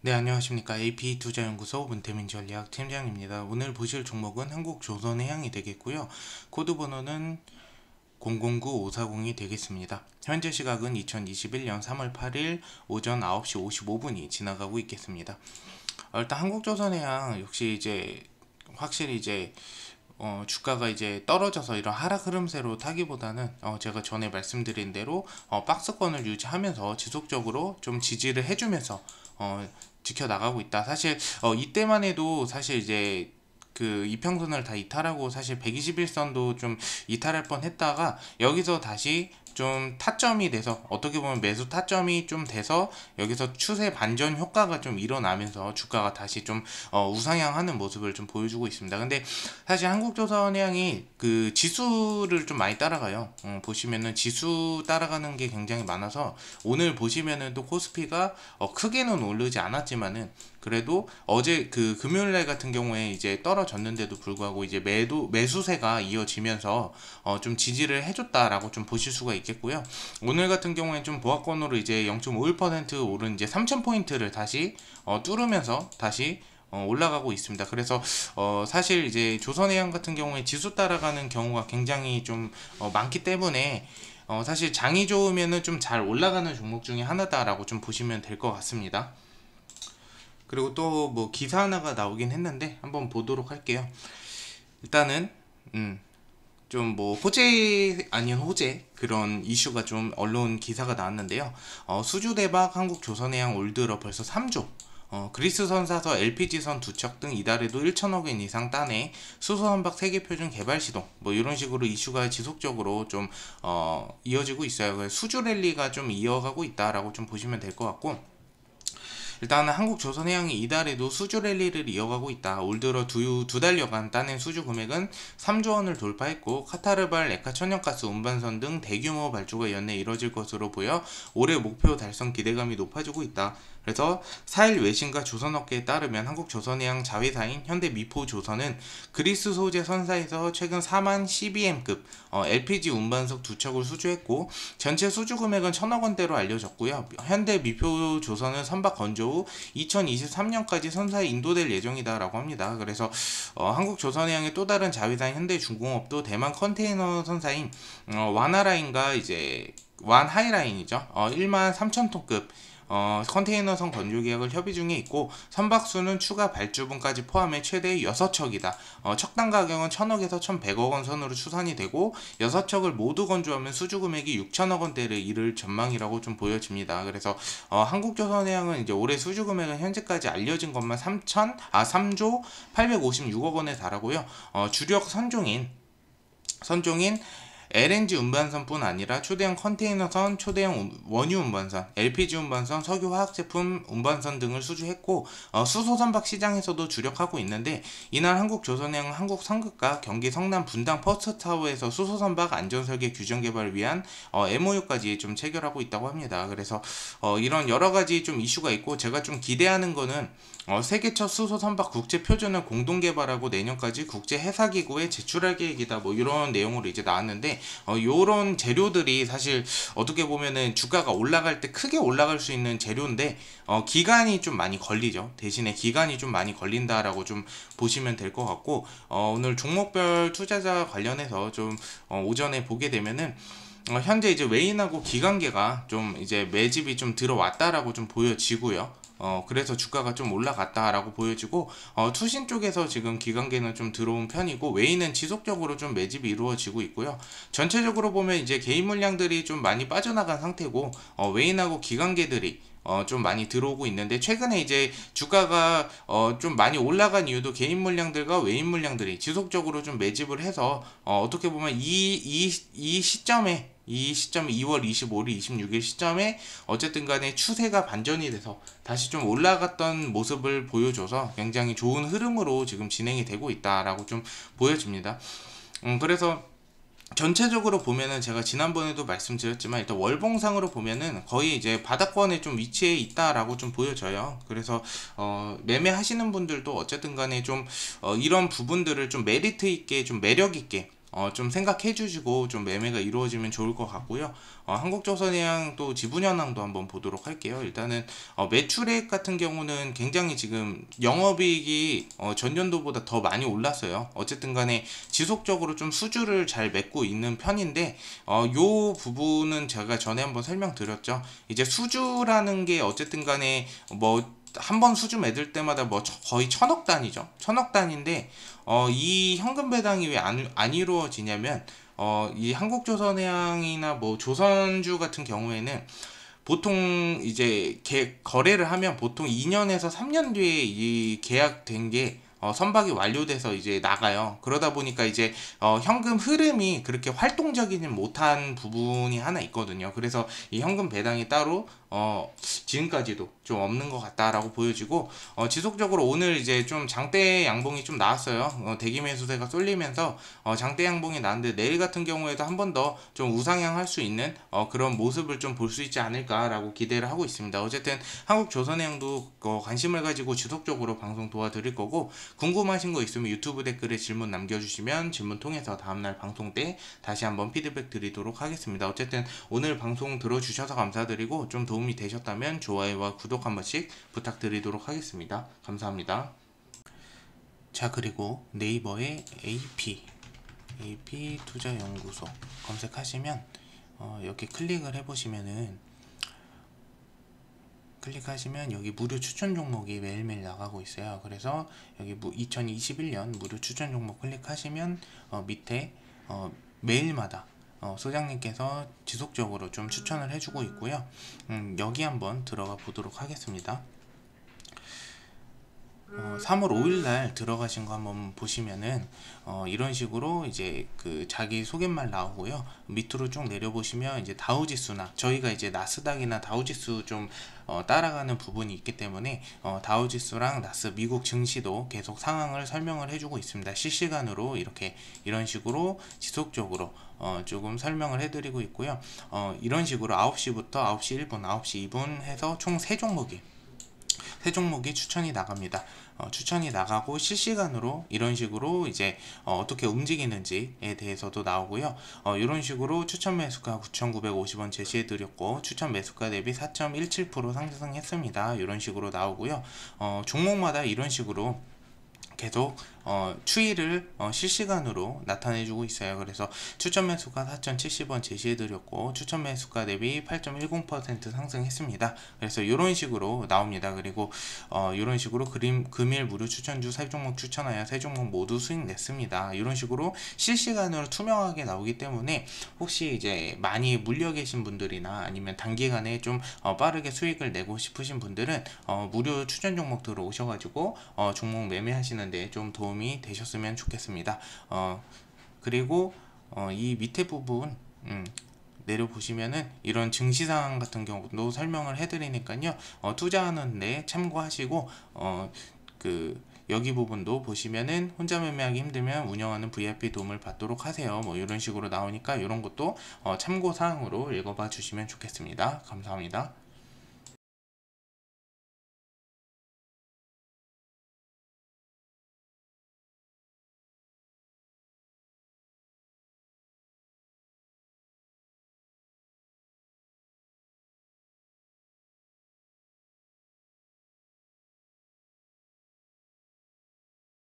네 안녕하십니까 AP 투자연구소 문태민 전략 팀장입니다. 오늘 보실 종목은 한국조선해양이 되겠고요. 코드 번호는 009540이 되겠습니다. 현재 시각은 2021년 3월 8일 오전 9시 55분이 지나가고 있겠습니다. 어, 일단 한국조선해양 역시 이제 확실히 이제 어, 주가가 이제 떨어져서 이런 하락 흐름세로 타기보다는 어, 제가 전에 말씀드린 대로 어, 박스권을 유지하면서 지속적으로 좀 지지를 해주면서 어, 지켜나가고 있다. 사실 어, 이때만 해도 사실 이제 그 이평선을 다 이탈하고 사실 121선도 좀 이탈할 뻔 했다가 여기서 다시 좀 타점이 돼서 어떻게 보면 매수 타점이 좀 돼서 여기서 추세 반전 효과가 좀 일어나면서 주가가 다시 좀 어, 우상향하는 모습을 좀 보여주고 있습니다. 근데 사실 한국조선해양이 그 지수를 좀 많이 따라가요. 음, 보시면은 지수 따라가는 게 굉장히 많아서 오늘 보시면은 또 코스피가 어, 크게는 오르지 않았지만은 그래도 어제 그 금요일 날 같은 경우에 이제 떨어졌는데도 불구하고 이제 매도 매수세가 이어지면서 어좀 지지를 해줬다라고 좀 보실 수가 있겠고요. 오늘 같은 경우에 좀 보합권으로 이제 0.51% 오른 이제 3 0 포인트를 다시 어 뚫으면서 다시 어, 올라가고 있습니다. 그래서 어, 사실 이제 조선해양 같은 경우에 지수 따라가는 경우가 굉장히 좀 어, 많기 때문에 어, 사실 장이 좋으면은 좀 잘 올라가는 종목 중에 하나다라고 좀 보시면 될 것 같습니다. 그리고 또 뭐 기사 하나가 나오긴 했는데 한번 보도록 할게요. 일단은 음, 좀뭐 호재 아닌 호재 그런 이슈가 좀 언론 기사가 나왔는데요. 어, 수주 대박 한국 조선해양 올드러 벌써 3조 어, 그리스 선사서 LPG선 두 척 등 이달에도 1천억 원 이상 따내 수소선박 세계 표준 개발 시동 뭐 이런 식으로 이슈가 지속적으로 좀 어, 이어지고 있어요. 수주 랠리가 좀 이어가고 있다라고 좀 보시면 될 것 같고 일단은 한국 조선해양이 이달에도 수주 랠리를 이어가고 있다. 올 들어 두, 두 달여간 따낸 수주 금액은 3조 원을 돌파했고 카타르발 에카 천연가스 운반선 등 대규모 발주가 연내 이뤄질 것으로 보여 올해 목표 달성 기대감이 높아지고 있다. 그래서 4일 외신과 조선업계에 따르면 한국조선해양 자회사인 현대미포조선은 그리스 소재 선사에서 최근 4만 12M급 LPG 운반석 두 척을 수주했고 전체 수주 금액은 천억 원대로 알려졌고요. 현대미포조선은 선박 건조 후 2023년까지 선사에 인도될 예정이다라고 합니다. 그래서 어, 한국조선해양의 또 다른 자회사인 현대중공업도 대만 컨테이너 선사인 어, 와나라인과 이제 완하이라인이죠. 어, 1만 3천 톤급 어, 컨테이너선 건조 계약을 협의 중에 있고 선박수는 추가 발주분까지 포함해 최대 6척이다. 어, 척당 가격은 1천억에서 1,100억 원 선으로 추산이 되고 6척을 모두 건조하면 수주 금액이 6천억 원대를 이를 전망이라고 좀 보여집니다. 그래서 어, 한국조선해양은 이제 올해 수주 금액은 현재까지 알려진 것만 3천 아 3조 856억 원에 달하고요. 어, 주력 선종인 선종인 LNG 운반선뿐 아니라 초대형 컨테이너선, 초대형 원유 운반선, LPG 운반선, 석유 화학 제품 운반선 등을 수주했고 어, 수소 선박 시장에서도 주력하고 있는데 이날 한국조선행 한국 성급과 경기 성남 분당 퍼스타워에서 트 수소 선박 안전 설계 규정 개발을 위한 어, MOU까지 좀 체결하고 있다고 합니다. 그래서 어, 이런 여러 가지 좀 이슈가 있고 제가 좀 기대하는 거는 어, 세계 첫 수소 선박 국제 표준을 공동 개발하고 내년까지 국제 회사기구에 제출할 계획이다. 뭐 이런 내용으로 이제 나왔는데 때문런 어, 재료들이 사실 어떻게 보면은 주가가 올라갈 때 크게 올라갈 수 있는 재료인데 어, 기간이 좀 많이 걸리죠. 대신에 기간이 좀 많이 걸린다라고 좀 보시면 될 것 같고 어, 오늘 종목별 투자자 관련해서 좀 어, 오전에 보게 되면은 어, 현재 이제 외인하고 기관계가 좀 이제 매집이 좀 들어왔다라고 좀 보여지고요. 어, 그래서 주가가 좀 올라갔다라고 보여지고 어, 투신 쪽에서 지금 기관계는 좀 들어온 편이고 외인은 지속적으로 좀 매집이 이루어지고 있고요. 전체적으로 보면 이제 개인 물량들이 좀 많이 빠져나간 상태고 어, 외인하고 기관계들이 어, 좀 많이 들어오고 있는데 최근에 이제 주가가 어, 좀 많이 올라간 이유도 개인 물량들과 외인 물량들이 지속적으로 좀 매집을 해서 어, 어떻게 보면 이, 이, 이 시점에 이 시점 2월 25일, 26일 시점에 어쨌든 간에 추세가 반전이 돼서 다시 좀 올라갔던 모습을 보여줘서 굉장히 좋은 흐름으로 지금 진행이 되고 있다라고 좀 보여집니다. 음, 그래서 전체적으로 보면은 제가 지난번에도 말씀드렸지만 일단 월봉상으로 보면은 거의 이제 바닥권에 좀 위치해 있다라고 좀 보여져요. 그래서 어 매매하시는 분들도 어쨌든 간에 좀어 이런 부분들을 좀 메리트 있게 좀 매력 있게 어, 좀 생각해 주시고 좀 매매가 이루어지면 좋을 것 같고요. 어, 한국조선이랑또 지분 현황도 한번 보도록 할게요. 일단은 어, 매출액 같은 경우는 굉장히 지금 영업이익이 어, 전년도보다 더 많이 올랐어요. 어쨌든 간에 지속적으로 좀 수주를 잘 맺고 있는 편인데 어, 요 부분은 제가 전에 한번 설명드렸죠. 이제 수주라는 게 어쨌든 간에 뭐 한번 수주 매들 때마다 뭐 거의 천억 단위죠. 천억 단위인데 어, 이 현금 배당이 왜 안 안 이루어지냐면 어, 이 한국조선해양이나 뭐 조선주 같은 경우에는 보통 이제 개, 거래를 하면 보통 2년에서 3년 뒤에 이 계약된 게 어, 선박이 완료돼서 이제 나가요. 그러다 보니까 이제 어, 현금 흐름이 그렇게 활동적이지 못한 부분이 하나 있거든요. 그래서 이 현금 배당이 따로 어, 지금까지도 좀 없는 것 같다라고 보여지고 어, 지속적으로 오늘 이제 좀 장대 양봉이 좀 나왔어요. 어, 대기 매수세가 쏠리면서 어, 장대 양봉이 나는데 왔 내일 같은 경우에도 한 번 더 좀 우상향할 수 있는 어, 그런 모습을 좀 볼 수 있지 않을까라고 기대를 하고 있습니다. 어쨌든 한국조선의양도 어, 관심을 가지고 지속적으로 방송 도와드릴 거고 궁금하신 거 있으면 유튜브 댓글에 질문 남겨주시면 질문 통해서 다음날 방송 때 다시 한번 피드백 드리도록 하겠습니다. 어쨌든 오늘 방송 들어주셔서 감사드리고 좀 도움 도움이 되셨다면 좋아요와 구독 한 번씩 부탁드리도록 하겠습니다. 감사합니다. 자 그리고 네이버에 AP AP 투자연구소 검색하시면 어, 이렇게 클릭을 해보시면은 클릭하시면 여기 무료 추천 종목이 매일매일 나가고 있어요. 그래서 여기 2021년 무료 추천 종목 클릭하시면 어, 밑에 어, 매일마다 어, 소장님께서 지속적으로 좀 추천을 해주고 있고요. 음, 여기 한번 들어가 보도록 하겠습니다. 어, 3월 5일날 들어가신 거 한번 보시면은 어, 이런 식으로 이제 그 자기 소개말 나오고요 밑으로 쭉 내려보시면 이제 다우지수나 저희가 이제 나스닥이나 다우지수 좀 어, 따라가는 부분이 있기 때문에 어, 다우지수랑 나스 미국 증시도 계속 상황을 설명을 해주고 있습니다 실시간으로 이렇게 이런 식으로 지속적으로 어, 조금 설명을 해드리고 있고요 어, 이런 식으로 9시부터 9시 1분 9시 2분 해서 총 3종목이 에요 세 종목이 추천이 나갑니다. 어, 추천이 나가고 실시간으로 이런 식으로 이제 어, 떻게 움직이는지에 대해서도 나오고요. 어, 이런 식으로 추천 매수가 9,950원 제시해 드렸고 추천 매수가 대비 4.17% 상승했습니다. 이런 식으로 나오고요. 어, 종목마다 이런 식으로 계속 어, 추이를 어, 실시간으로 나타내주고 있어요. 그래서 추천 매수가 4,070원 제시해드렸고 추천 매수가 대비 8.10% 상승했습니다. 그래서 이런 식으로 나옵니다. 그리고 이런 어, 식으로 그림 금일 무료 추천주 세 종목 추천하여 3 종목 모두 수익 냈습니다. 이런 식으로 실시간으로 투명하게 나오기 때문에 혹시 이제 많이 물려 계신 분들이나 아니면 단기간에 좀 어, 빠르게 수익을 내고 싶으신 분들은 어, 무료 추천 종목 들어오셔가지고 어, 종목 매매하시는데 좀 도움이 도움이 되셨으면 좋겠습니다. 어, 그리고 어, 이 밑에 부분 음, 내려보시면은 이런 증시사항 같은 경우도 설명을 해드리니까요. 어, 투자하는데 참고하시고 어, 그 여기 부분도 보시면은 혼자 매매하기 힘들면 운영하는 VIP 도움을 받도록 하세요. 뭐 이런 식으로 나오니까 이런 것도 어, 참고사항으로 읽어봐 주시면 좋겠습니다. 감사합니다.